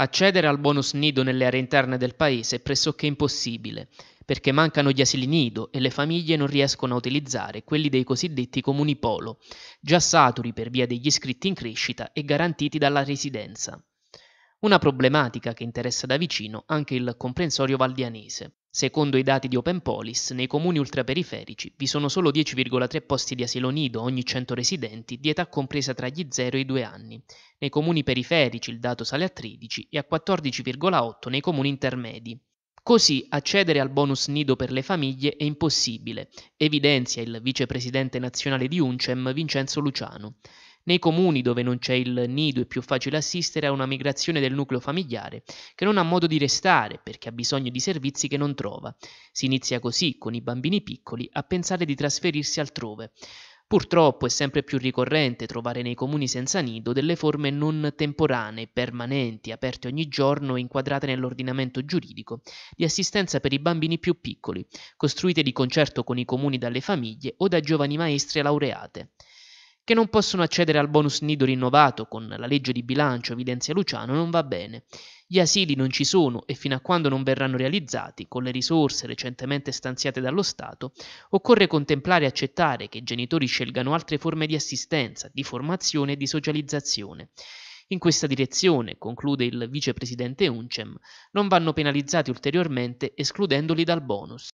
Accedere al bonus nido nelle aree interne del paese è pressoché impossibile, perché mancano gli asili nido e le famiglie non riescono a utilizzare quelli dei cosiddetti comuni polo, già saturi per via degli iscritti in crescita e garantiti dalla residenza. Una problematica che interessa da vicino anche il comprensorio valdianese. Secondo i dati di Open Polis, nei comuni ultraperiferici vi sono solo 10,3 posti di asilo nido ogni 100 residenti di età compresa tra gli 0 e i 2 anni. Nei comuni periferici il dato sale a 13 e a 14,8 nei comuni intermedi. Così accedere al bonus nido per le famiglie è impossibile, evidenzia il vicepresidente nazionale di UNCEM Vincenzo Luciano. Nei comuni dove non c'è il nido è più facile assistere a una migrazione del nucleo familiare che non ha modo di restare perché ha bisogno di servizi che non trova. Si inizia così, con i bambini piccoli, a pensare di trasferirsi altrove. Purtroppo è sempre più ricorrente trovare nei comuni senza nido delle forme non temporanee, permanenti, aperte ogni giorno e inquadrate nell'ordinamento giuridico, di assistenza per i bambini più piccoli, costruite di concerto con i comuni dalle famiglie o da giovani maestre laureate che non possono accedere al bonus nido rinnovato con la legge di bilancio, evidenzia Luciano, non va bene. Gli asili non ci sono e fino a quando non verranno realizzati, con le risorse recentemente stanziate dallo Stato, occorre contemplare e accettare che i genitori scelgano altre forme di assistenza, di formazione e di socializzazione. In questa direzione, conclude il vicepresidente Uncem, non vanno penalizzati ulteriormente escludendoli dal bonus.